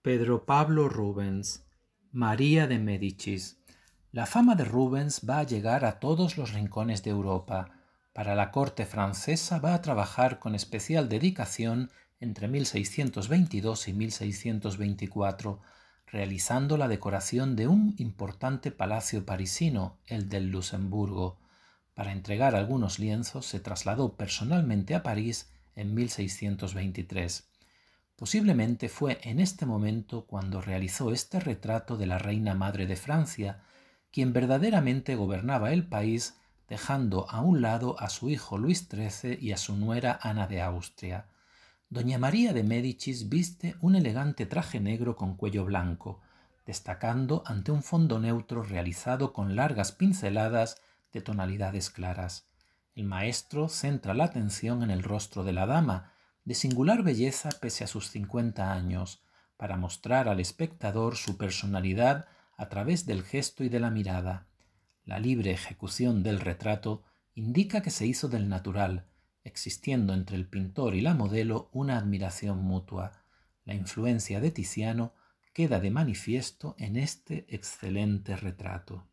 Pedro Pablo Rubens, María de Médicis. La fama de Rubens va a llegar a todos los rincones de Europa. Para la corte francesa va a trabajar con especial dedicación entre 1622 y 1624, realizando la decoración de un importante palacio parisino, el del Luxemburgo. Para entregar algunos lienzos se trasladó personalmente a París en 1623. Posiblemente fue en este momento cuando realizó este retrato de la reina madre de Francia, quien verdaderamente gobernaba el país, dejando a un lado a su hijo Luis XIII y a su nuera Ana de Austria. Doña María de Médicis viste un elegante traje negro con cuello blanco, destacando ante un fondo neutro realizado con largas pinceladas de tonalidades claras. El maestro centra la atención en el rostro de la dama, de singular belleza pese a sus 50 años, para mostrar al espectador su personalidad a través del gesto y de la mirada. La libre ejecución del retrato indica que se hizo del natural, existiendo entre el pintor y la modelo una admiración mutua. La influencia de Tiziano queda de manifiesto en este excelente retrato.